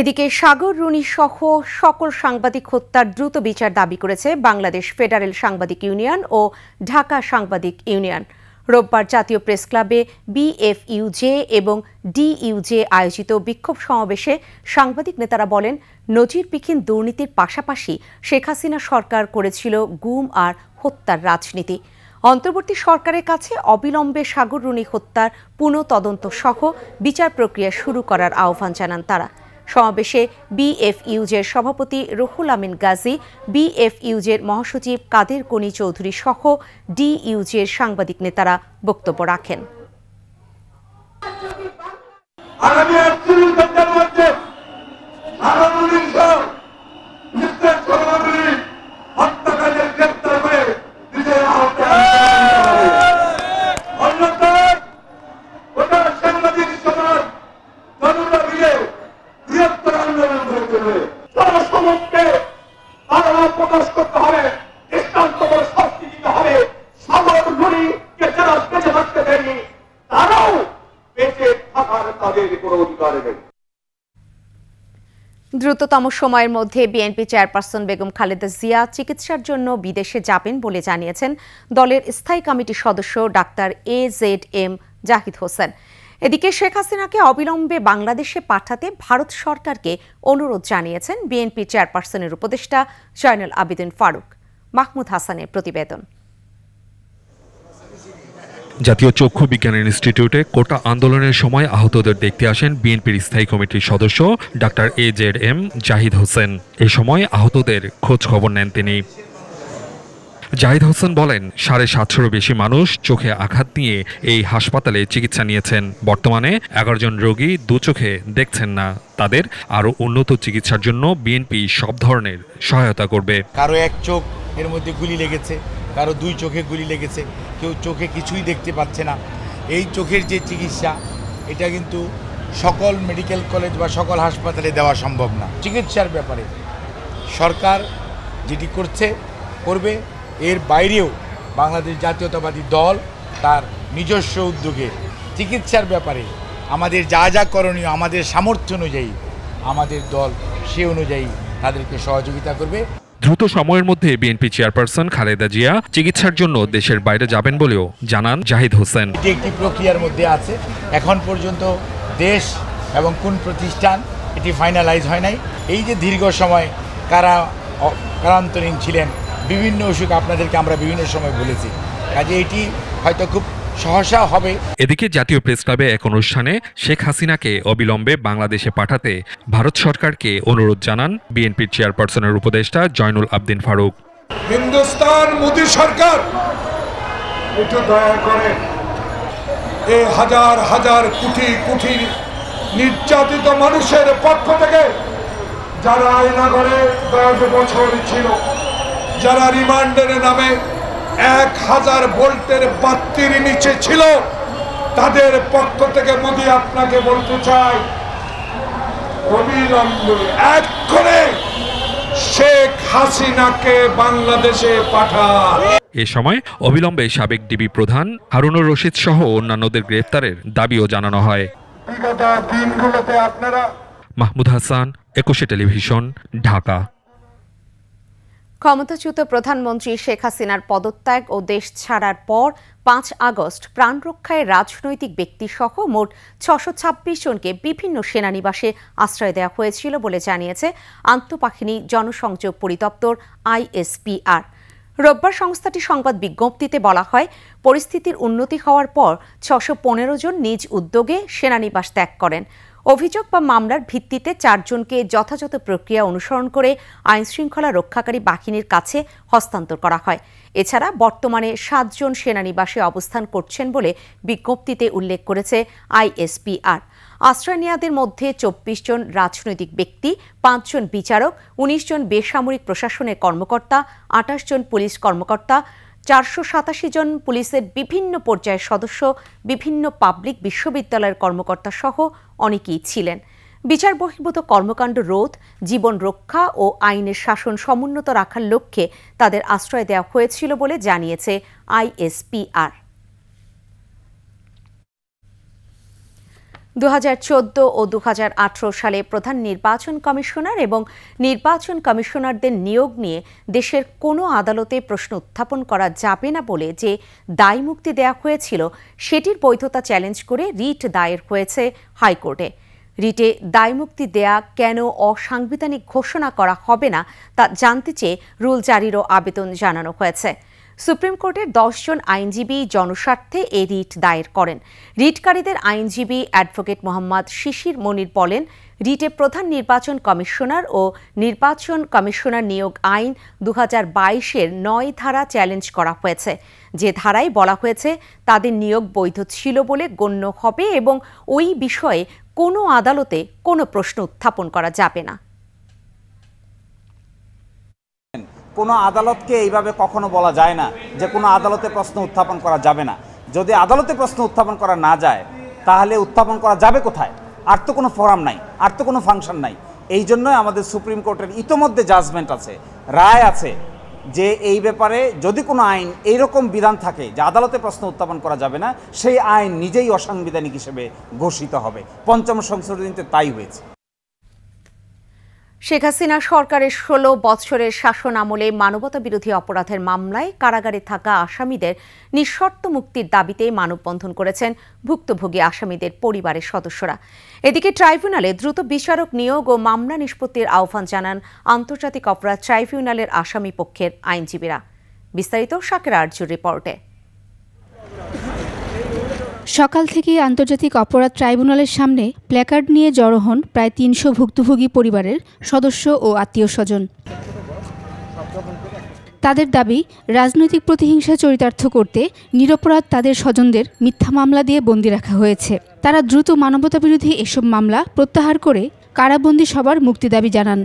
এদিকে সাগর রুনি সহ সকল সাংবাদিক হত্যার দ্রুত বিচার দাবি করেছে বাংলাদেশ ফেডারেল সাংবাদিক ইউনিয়ন ও ঢাকা সাংবাদিক ইউনিয়ন রোববার জাতীয় প্রেস ক্লাবে বিএফইউজে এবং ডিইউজে আয়োজিত বিক্ষোভ সমাবেশে সাংবাদিক নেতারা বলেন নজিরবিহীন দুর্নীতির পাশাপাশি শেখ হাসিনা সরকার করেছিল গুম আর হত্যার রাজনীতি অন্তর্বর্তী সরকারের কাছে অবিলম্বে সাগররুনি হত্যার পুনঃ তদন্ত সহ বিচার প্রক্রিয়া শুরু করার আহ্বান জানান তারা সমাবেশে বিএফইউজের সভাপতি রুহুল আমিন গাজী বিএফইউজের মহাসচিব কাদের কনি চৌধুরী সহ ডিইউজের সাংবাদিক নেতারা বক্তব্য রাখেন আগামী দ্রুততম সময়ের মধ্যে বিএনপি চেয়ারপারসন বেগম খালেদা জিয়া চিকিৎসার জন্য বিদেশে যাবেন বলে জানিয়েছেন দলের স্থায়ী কমিটির সদস্য ডাক্তার A Z M Zahid Hossain এদিকে শেখ হাসিনাকে অবিলম্বে বাংলাদেশে পাঠাতে ভারত সরকারকে অনুরোধ জানিয়েছেন বিএনপি চেয়ারপারসনের উপদেষ্টা জয়নাল আবেদিন ফারুক মাহমুদ হাসানের প্রতিবেদন জাতীয় চক্ষু বিজ্ঞান ইনস্টিটিউটে কোটা আন্দোলনের সময় আহতদের দেখতে আসেন বিএনপির স্থায়ী কমিটির সদস্য ডাক্তার A Z M Zahid Hossain এ সময় আহতদের খোঁজ খবর নেন তিনি জাহিদ হোসেন বলেন সাড়ে সাতশোরও বেশি মানুষ চোখে আঘাত নিয়ে এই হাসপাতালে চিকিৎসা নিয়েছেন বর্তমানে এগারো জন রোগী দু চোখে দেখছেন না তাদের আরও উন্নত চিকিৎসার জন্য বিএনপি সব ধরনের সহায়তা করবে কারো এক চোখ এর মধ্যে গুলি লেগেছে কারো দুই চোখে গুলি লেগেছে কেউ চোখে কিছুই দেখতে পাচ্ছে না এই চোখের যে চিকিৎসা এটা কিন্তু সকল মেডিকেল কলেজ বা সকল হাসপাতালে দেওয়া সম্ভব না চিকিৎসার ব্যাপারে সরকার যেটি করছে করবে এর বাইরেও বাংলাদেশ জাতীয়তাবাদী দল তার নিজস্ব উদ্যোগে চিকিৎসার ব্যাপারে আমাদের যা যা করণীয় আমাদের সামর্থ্য অনুযায়ী আমাদের দল সে অনুযায়ী তাদেরকে সহযোগিতা করবে দ্রুত সময়ের মধ্যে বিএনপি চেয়ারপারসন খালেদা জিয়া চিকিৎসার জন্য দেশের বাইরে যাবেন বলেও জানান জাহিদ হোসেন এটি একটি প্রক্রিয়ার মধ্যে আছে এখন পর্যন্ত দেশ এবং কোন প্রতিষ্ঠান এটি ফাইনালাইজ হয় নাই এই যে দীর্ঘ সময় কারা কারান্তরীণ ছিলেন বিভিন্ন অসুখ আপনাদেরকে আমরা বিভিন্ন সময় বলেছি কাজে এটি হয়তো খুব সহসা হবে এদিকে জাতীয় প্রেস ক্লাবে এক অনুষ্ঠানে শেখ হাসিনাকে অবিলম্বে বাংলাদেশে পাঠাতে ভারত সরকারকে অনুরোধ জানান বিএনপির চেয়ারপারসনের উপদেষ্টা জয়নুল আবদিন ফারুক হিন্দুস্তান মোদী সরকার একটু দয়া করে এ হাজার হাজার কোটি কোটি নির্যাতিত মানুষের পক্ষ থেকে যারা আয়নাঘরে করে বছর ছিল যারা রিমান্ডের নামে এক হাজার ভোল্টের বাত্তির নিচে ছিল তাদের পক্ষ থেকে মোদী আপনাকে বলতে চাই শেখ হাসিনাকে বাংলাদেশে এ সময় অবিলম্বে সাবেক ডিবি প্রধান হারুনুর রশিদ সহ অন্যান্যদের গ্রেফতারের দাবিও জানানো হয় মাহমুদ হাসান একুশে টেলিভিশন ঢাকা ক্ষমতাচ্যুত প্রধানমন্ত্রী শেখ হাসিনার পদত্যাগ ও দেশ ছাড়ার পর পাঁচ আগস্ট প্রাণ রক্ষায় রাজনৈতিক ব্যক্তিসহ মোট ছশো ছাব্বিশ জনকে বিভিন্ন সেনানিবাসে আশ্রয় দেওয়া হয়েছিল বলে জানিয়েছে আন্তপাখিনী জনসংযোগ পরিদপ্তর আইএসপিআর রোববার সংস্থাটি সংবাদ বিজ্ঞপ্তিতে বলা হয় পরিস্থিতির উন্নতি হওয়ার পর ছশো জন নিজ উদ্যোগে সেনানিবাস ত্যাগ করেন অভিযোগ বা মামলার ভিত্তিতে চারজনকে যথাযথ প্রক্রিয়া অনুসরণ করে আইনশৃঙ্খলা রক্ষাকারী বাহিনীর কাছে হস্তান্তর করা হয় এছাড়া বর্তমানে সাতজন সেনানিবাসে অবস্থান করছেন বলে বিজ্ঞপ্তিতে উল্লেখ করেছে আইএসপিআর আশ্রয় নেয়াদের মধ্যে চব্বিশ জন রাজনৈতিক ব্যক্তি পাঁচজন বিচারক উনিশ জন বেসামরিক প্রশাসনের কর্মকর্তা আটাশ জন পুলিশ কর্মকর্তা চারশো সাতাশি জন পুলিশের বিভিন্ন পর্যায়ের সদস্য বিভিন্ন পাবলিক বিশ্ববিদ্যালয়ের কর্মকর্তা সহ অনেকেই ছিলেন বিচার বহির্ভূত কর্মকাণ্ড রোধ জীবন রক্ষা ও আইনের শাসন সমুন্নত রাখার লক্ষ্যে তাদের আশ্রয় দেওয়া হয়েছিল বলে জানিয়েছে আইএসপিআর দু ও দু সালে প্রধান নির্বাচন কমিশনার এবং নির্বাচন কমিশনারদের নিয়োগ নিয়ে দেশের কোনো আদালতে প্রশ্ন উত্থাপন করা যাবে না বলে যে দায়মুক্তি দেয়া হয়েছিল সেটির বৈধতা চ্যালেঞ্জ করে রিট দায়ের হয়েছে হাইকোর্টে রিটে দায়মুক্তি দেয়া কেন অসাংবিধানিক ঘোষণা করা হবে না তা জানতে চেয়ে রুল জারিরও আবেদন জানানো হয়েছে সুপ্রিম কোর্টের দশজন আইনজীবী জনস্বার্থে এ রিট দায়ের করেন রিটকারীদের আইনজীবী অ্যাডভোকেট মোহাম্মদ শিশির মনির বলেন রিটে প্রধান নির্বাচন কমিশনার ও নির্বাচন কমিশনার নিয়োগ আইন দু হাজার বাইশের নয় ধারা চ্যালেঞ্জ করা হয়েছে যে ধারায় বলা হয়েছে তাদের নিয়োগ বৈধ ছিল বলে গণ্য হবে এবং ওই বিষয়ে কোনো আদালতে কোনো প্রশ্ন উত্থাপন করা যাবে না কোনো আদালতকে এইভাবে কখনো বলা যায় না যে কোনো আদালতে প্রশ্ন উত্থাপন করা যাবে না যদি আদালতে প্রশ্ন উত্থাপন করা না যায় তাহলে উত্থাপন করা যাবে কোথায় আর তো কোনো ফোরাম নাই আর তো কোনো ফাংশন নাই এই জন্যই আমাদের সুপ্রিম কোর্টের ইতোমধ্যে জাজমেন্ট আছে রায় আছে যে এই ব্যাপারে যদি কোনো আইন এইরকম বিধান থাকে যে আদালতে প্রশ্ন উত্থাপন করা যাবে না সেই আইন নিজেই অসাংবিধানিক হিসেবে ঘোষিত হবে পঞ্চম সংশোধনীতে তাই হয়েছে শেখ হাসিনা সরকারের ষোলো বছরের শাসন আমলে মানবতা বিরোধী অপরাধের মামলায় কারাগারে থাকা আসামিদের নিঃশর্ত মুক্তির দাবিতে মানববন্ধন করেছেন ভুক্তভোগী আসামিদের পরিবারের সদস্যরা এদিকে ট্রাইব্যুনালে দ্রুত বিচারক নিয়োগ ও মামলা নিষ্পত্তির আহ্বান জানান আন্তর্জাতিক অপরাধ ট্রাইব্যুনালের আসামি পক্ষের আইনজীবীরা বিস্তারিত সাকের আর্যুর রিপোর্টে সকাল থেকে আন্তর্জাতিক অপরাধ ট্রাইব্যুনালের সামনে প্ল্যাকার্ড নিয়ে জড়ো হন প্রায় তিনশো ভুক্তভোগী পরিবারের সদস্য ও আত্মীয় স্বজন তাদের দাবি রাজনৈতিক প্রতিহিংসা চরিতার্থ করতে নিরপরাধ তাদের স্বজনদের মিথ্যা মামলা দিয়ে বন্দি রাখা হয়েছে তারা দ্রুত বিরোধী এসব মামলা প্রত্যাহার করে কারাবন্দি সবার মুক্তি দাবি জানান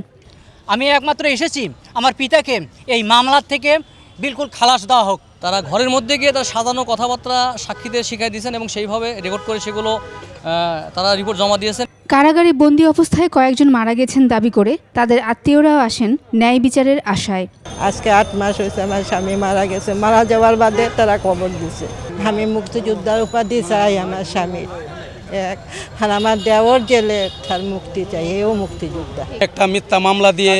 আমি একমাত্র এসেছি আমার পিতাকে এই মামলার থেকে বিলকুল খালাস দেওয়া হোক তারা ঘরের মধ্যে গিয়ে তারা সাজানো কথাবার্তা সাক্ষীদের শিখাই দিয়েছেন এবং সেইভাবে রেকর্ড করে সেগুলো তারা রিপোর্ট জমা দিয়েছেন কারাগারে বন্দি অবস্থায় কয়েকজন মারা গেছেন দাবি করে তাদের আত্মীয়রাও আসেন ন্যায় বিচারের আশায় আজকে আট মাস হয়েছে আমার স্বামী মারা গেছে মারা যাওয়ার বাদে তারা কবর দিছে আমি মুক্তিযোদ্ধার উপাধি চাই আমার স্বামীর এক আর আমার দেওয়ার জেলে তার মুক্তি চাই এও মুক্তিযোদ্ধা একটা মিথ্যা মামলা দিয়ে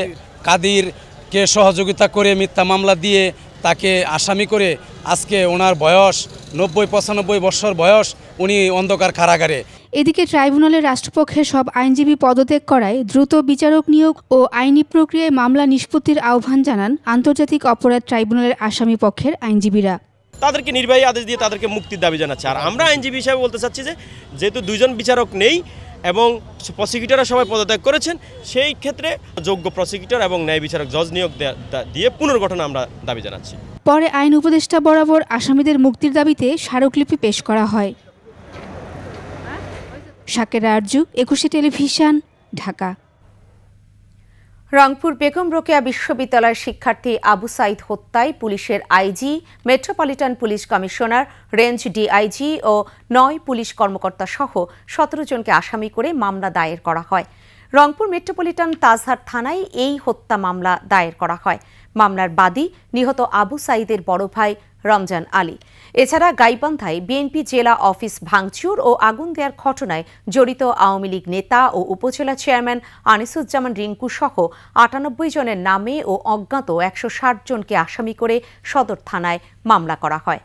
কাদির কে সহযোগিতা করে মিথ্যা মামলা দিয়ে তাকে আসামি করে আজকে ওনার বয়স নব্বই পঁচানব্বই বছর বয়স উনি অন্ধকার কারাগারে এদিকে ট্রাইব্যুনালের রাষ্ট্রপক্ষে সব আইনজীবী পদত্যাগ করায় দ্রুত বিচারক নিয়োগ ও আইনি প্রক্রিয়ায় মামলা নিষ্পত্তির আহ্বান জানান আন্তর্জাতিক অপরাধ ট্রাইব্যুনালের আসামি পক্ষের আইনজীবীরা তাদেরকে নির্বাহী আদেশ দিয়ে তাদেরকে মুক্তির দাবি জানাচ্ছে আর আমরা আইনজীবী হিসাবে বলতে চাচ্ছি যে যেহেতু দুজন বিচারক নেই এবং প্রসিকিউটররা সবাই পদত্যাগ করেছেন সেই ক্ষেত্রে যোগ্য প্রসিকিউটর এবং ন্যায় বিচারক জজ নিয়োগ দিয়ে পুনর্গঠন আমরা দাবি জানাচ্ছি পরে আইন উপদেষ্টা বরাবর আসামিদের মুক্তির দাবিতে স্মারকলিপি পেশ করা হয় সাকের আরজু একুশে টেলিভিশন ঢাকা রংপুর বেগম রোকেয়া বিশ্ববিদ্যালয়ের শিক্ষার্থী আবু সাইদ হত্যায় পুলিশের IG metropolitan police commissioner range DIG ও নয় পুলিশ কর্মকর্তা সহ সতেরো জনকে আসামি করে মামলা দায়ের করা হয় রংপুর মেট্রোপলিটন তাজহার থানায় এই হত্যা মামলা দায়ের করা হয় মামলার বাদী নিহত আবু সাইদের বড় ভাই রমজান আলী এছাড়া গাইবান্ধায় বিএনপি জেলা অফিস ভাঙচুর ও আগুন দেওয়ার ঘটনায় জড়িত আওয়ামী লীগ নেতা ও উপজেলা চেয়ারম্যান আনিসুজ্জামান রিঙ্কু সহ আটানব্বই জনের নামে ও অজ্ঞাত একশো জনকে আসামি করে সদর থানায় মামলা করা হয়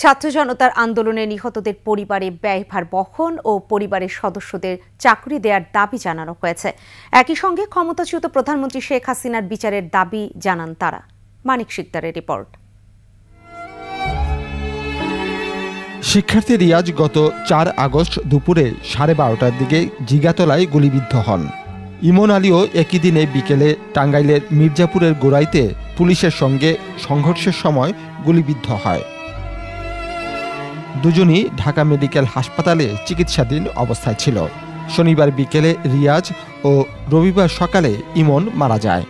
ছাত্র জনতার আন্দোলনে নিহতদের পরিবারে ব্যয়ভার বহন ও পরিবারের সদস্যদের চাকরি দেওয়ার দাবি জানানো হয়েছে একই সঙ্গে ক্ষমতাচ্যুত প্রধানমন্ত্রী শেখ হাসিনার বিচারের দাবি জানান তারা মানিক শিকদারের রিপোর্ট শিক্ষার্থী রিয়াজ গত চার আগস্ট দুপুরে সাড়ে বারোটার দিকে জিগাতলায় গুলিবিদ্ধ হন ইমন আলীও একই দিনে বিকেলে টাঙ্গাইলের মির্জাপুরের গোড়াইতে পুলিশের সঙ্গে সংঘর্ষের সময় গুলিবিদ্ধ হয় দুজনই ঢাকা মেডিকেল হাসপাতালে চিকিৎসাধীন অবস্থায় ছিল শনিবার বিকেলে রিয়াজ ও রবিবার সকালে ইমন মারা যায়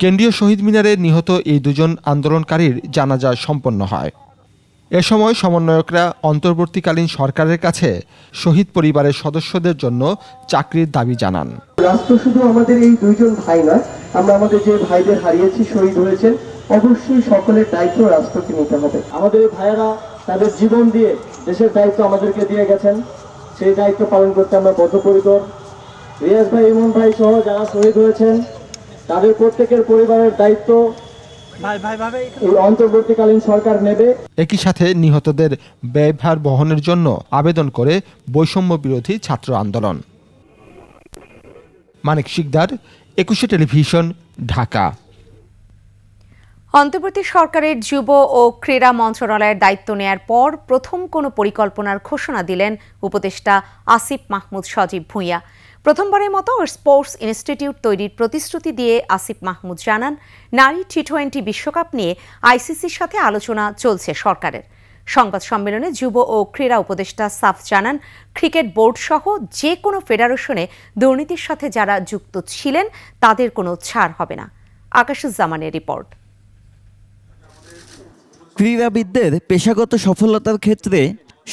কেন্দ্রীয় শহীদ মিনারে নিহত এই দুজন আন্দোলনকারীর জানাজা সম্পন্ন হয় এ সময় সমন্বয়করা অন্তর্বর্তীকালীন সরকারের কাছে শহীদ পরিবারের সদস্যদের জন্য চাকরির দাবি জানান রাষ্ট্র শুধু আমাদের এই দুইজন ভাই নয় আমরা আমাদের যে ভাইদের হারিয়েছি শহীদ হয়েছেন অবশ্যই সকলের দায়িত্ব রাষ্ট্রকে নিতে হবে আমাদের ভাইয়েরা তাদের জীবন দিয়ে দেশের দায়িত্ব আমাদেরকে দিয়ে গেছেন সেই দায়িত্ব পালন করতে আমরা বদ্ধপরিকর রিয়াজ ভাই ইমন ভাই সহ যারা শহীদ হয়েছেন তাদের প্রত্যেকের পরিবারের দায়িত্ব অন্তর্বর্তীকালীন সরকার নেবে একই সাথে নিহতদের ব্যয়ভার বহনের জন্য আবেদন করে বৈষম্য বিরোধী ছাত্র আন্দোলন মানিক শিকদার একুশে টেলিভিশন ঢাকা অন্তর্বর্তী সরকারের যুব ও ক্রীড়া মন্ত্রণালয়ের দায়িত্ব নেয়ার পর প্রথম কোনো পরিকল্পনার ঘোষণা দিলেন উপদেষ্টা আসিফ মাহমুদ সজীব ভূঁইয়া প্রথমবারের মতো স্পোর্টস ইনস্টিটিউট তৈরির প্রতিশ্রুতি দিয়ে আসিফ মাহমুদ জানান নারী টি টোয়েন্টি বিশ্বকাপ নিয়ে আইসিসির সাথে আলোচনা চলছে সরকারের সংবাদ সম্মেলনে যুব ও ক্রীড়া উপদেষ্টা সাফ জানান ক্রিকেট বোর্ড সহ যে কোনো ফেডারেশনে দুর্নীতির সাথে যারা যুক্ত ছিলেন তাদের কোনো ছাড় হবে না আকাশুজ্জামানের রিপোর্ট ক্রীড়াবিদদের পেশাগত সফলতার ক্ষেত্রে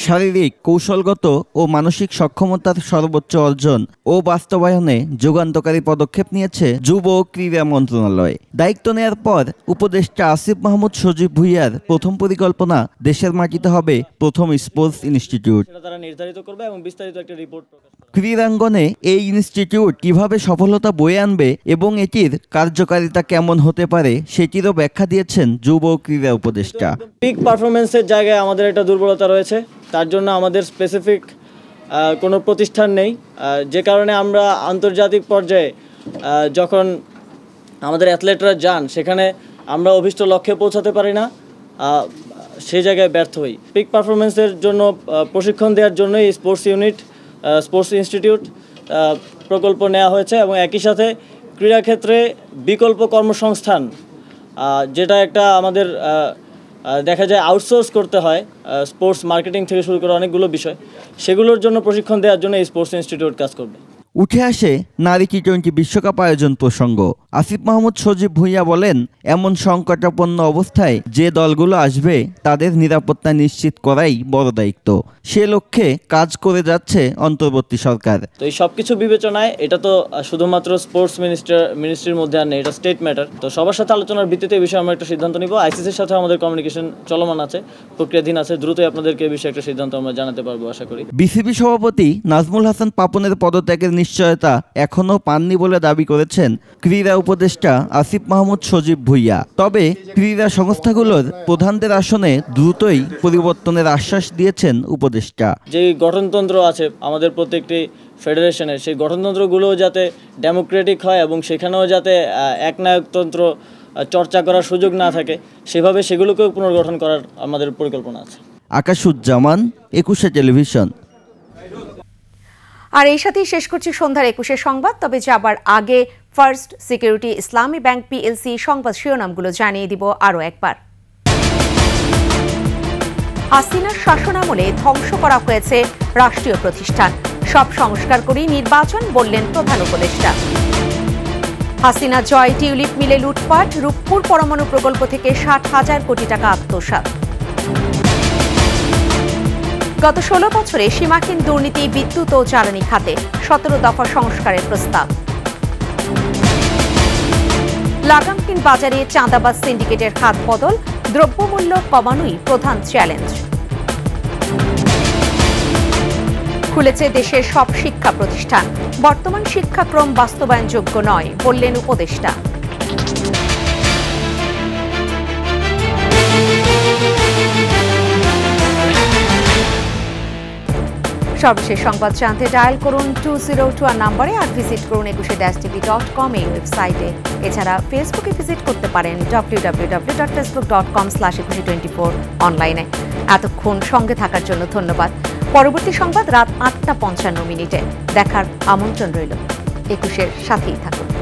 শারীরিক কৌশলগত ও মানসিক সক্ষমতার সর্বোচ্চ অর্জন ও বাস্তবায়নে যুগান্তকারী পদক্ষেপ নিয়েছে যুব ও ক্রীড়া মন্ত্রণালয় দায়িত্ব নেয়ার পর উপদেষ্টা আসিফ মাহমুদ সজীব ভুইয়ার প্রথম পরিকল্পনা দেশের মাটিতে হবে প্রথম স্পোর্টস ইনস্টিটিউট তারা ক্রীড়াঙ্গনে এই ইনস্টিটিউট কিভাবে সফলতা বয়ে আনবে এবং এটির কার্যকারিতা কেমন হতে পারে সেটিরও ব্যাখ্যা দিয়েছেন যুব ক্রীড়া উপদেষ্টা পিক পারফরমেন্সের জায়গায় আমাদের একটা দুর্বলতা রয়েছে তার জন্য আমাদের স্পেসিফিক কোনো প্রতিষ্ঠান নেই যে কারণে আমরা আন্তর্জাতিক পর্যায়ে যখন আমাদের অ্যাথলেটরা যান সেখানে আমরা অভিষ্ট লক্ষ্যে পৌঁছাতে পারি না সেই জায়গায় ব্যর্থ হই পিক পারফরমেন্সের জন্য প্রশিক্ষণ দেওয়ার জন্যই এই স্পোর্টস ইউনিট স্পোর্টস ইনস্টিটিউট প্রকল্প নেওয়া হয়েছে এবং একই সাথে ক্রীড়াক্ষেত্রে বিকল্প কর্মসংস্থান যেটা একটা আমাদের দেখা যায় আউটসোর্স করতে হয় স্পোর্টস মার্কেটিং থেকে শুরু করে অনেকগুলো বিষয় সেগুলোর জন্য প্রশিক্ষণ দেওয়ার জন্য এই স্পোর্টস ইনস্টিটিউট কাজ করবে উঠে আসে নারী টি টোয়েন্টি বিশ্বকাপ আয়োজন প্রসঙ্গ আসিফ মাহমুদ সজীব ভূঁইয়া বলেন এমন সংকটাপন্ন অবস্থায় যে দলগুলো আসবে তাদের নিরাপত্তা নিশ্চিত করাই বড় দায়িত্ব সে লক্ষ্যে কাজ করে যাচ্ছে অন্তর্বর্তী সরকার তো এই সব কিছু বিবেচনায় এটা তো শুধুমাত্র স্পোর্টস মিনিস্টার মিনিস্ট্রির মধ্যে আর নেই এটা স্টেট ম্যাটার তো সবার সাথে আলোচনার ভিত্তিতে এই বিষয়ে আমরা একটা সিদ্ধান্ত নিব আইসিসির সাথে আমাদের কমিউনিকেশন চলমান আছে প্রক্রিয়াধীন আছে দ্রুতই আপনাদেরকে এই বিষয়ে একটা সিদ্ধান্ত আমরা জানাতে পারবো আশা করি বিসিবি সভাপতি নাজমুল হাসান পাপনের পদত্যাগের নিশ্চয়তা এখনও পাননি বলে দাবি করেছেন ক্রীড়া উপদেষ্টা আসিফ মাহমুদ সজীব ভুইয়া তবে ক্রীড়া সংস্থাগুলোর প্রধানদের আসনে দ্রুতই পরিবর্তনের আশ্বাস দিয়েছেন উপদেষ্টা যে গঠনতন্ত্র আছে আমাদের প্রত্যেকটি ফেডারেশনের সেই গঠনতন্ত্রগুলোও যাতে ডেমোক্রেটিক হয় এবং সেখানেও যাতে একনায়কতন্ত্র চর্চা করার সুযোগ না থাকে সেভাবে সেগুলোকেও পুনর্গঠন করার আমাদের পরিকল্পনা আছে আকাশুজ্জামান একুশে টেলিভিশন আর এই সাথেই শেষ করছি সন্ধ্যার একুশে সংবাদ তবে যাবার আগে first security Islami bank PLC সংবাদ শিরোনামগুলো জানিয়ে দিব আরও একবার হাসিনার শাসনামলে ধ্বংস করা হয়েছে রাষ্ট্রীয় প্রতিষ্ঠান সব সংস্কার করেই নির্বাচন বললেন প্রধান উপদেষ্টা হাসিনা জয় টিউলিপ মিলে লুটপাট রূপপুর পরমাণু প্রকল্প থেকে ষাট হাজার কোটি টাকা আত্মসাত গত ষোলো বছরে সীমাহীন দুর্নীতি বিদ্যুৎ ও জ্বালানি খাতে সতেরো দফা সংস্কারের প্রস্তাব লাগামহীন বাজারে চাঁদাবাজ সিন্ডিকেটের খাত বদল দ্রব্যমূল্য কমানোই প্রধান চ্যালেঞ্জ খুলেছে দেশের সব শিক্ষা প্রতিষ্ঠান বর্তমান শিক্ষাক্রম বাস্তবায়নযোগ্য নয় বললেন উপদেষ্টা সর্বশেষ সংবাদ জানতে ডায়াল করুন টু জিরো টু আর নাম্বারে আর ভিজিট করুন একুশে ড্যাশ টিভি ডট কম এই ওয়েবসাইটে এছাড়া ফেসবুকে ভিজিট করতে পারেন W W W dot Facebook dot com slash Ekushey twenty four অনলাইনে এতক্ষণ সঙ্গে থাকার জন্য ধন্যবাদ পরবর্তী সংবাদ রাত আটটা পঞ্চান্ন মিনিটে দেখার আমন্ত্রণ রইল একুশের সাথেই থাকুন